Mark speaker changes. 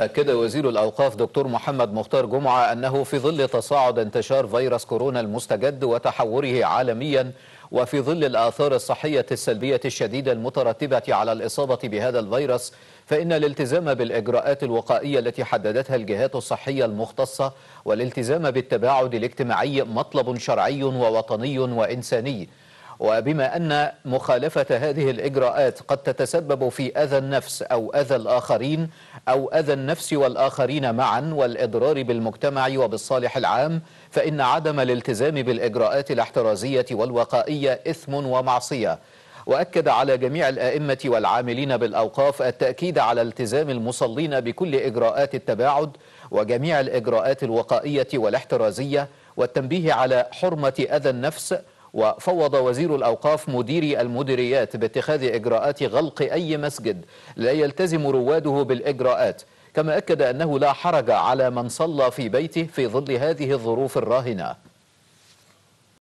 Speaker 1: أكد وزير الأوقاف دكتور محمد مختار جمعة أنه في ظل تصاعد انتشار فيروس كورونا المستجد وتحوره عالميا وفي ظل الآثار الصحية السلبية الشديدة المترتبة على الإصابة بهذا الفيروس فإن الالتزام بالإجراءات الوقائية التي حددتها الجهات الصحية المختصة والالتزام بالتباعد الاجتماعي مطلب شرعي ووطني وإنساني وبما أن مخالفة هذه الإجراءات قد تتسبب في أذى النفس أو أذى الآخرين أو أذى النفس والآخرين معا والإضرار بالمجتمع وبالصالح العام فإن عدم الالتزام بالإجراءات الاحترازية والوقائية إثم ومعصية وأكد على جميع الآئمة والعاملين بالأوقاف التأكيد على التزام المصلين بكل إجراءات التباعد وجميع الإجراءات الوقائية والاحترازية والتنبيه على حرمة أذى النفس وفوض وزير الأوقاف مديري المديريات باتخاذ إجراءات غلق أي مسجد لا يلتزم رواده بالإجراءات كما أكد أنه لا حرج على من صلى في بيته في ظل هذه الظروف الراهنة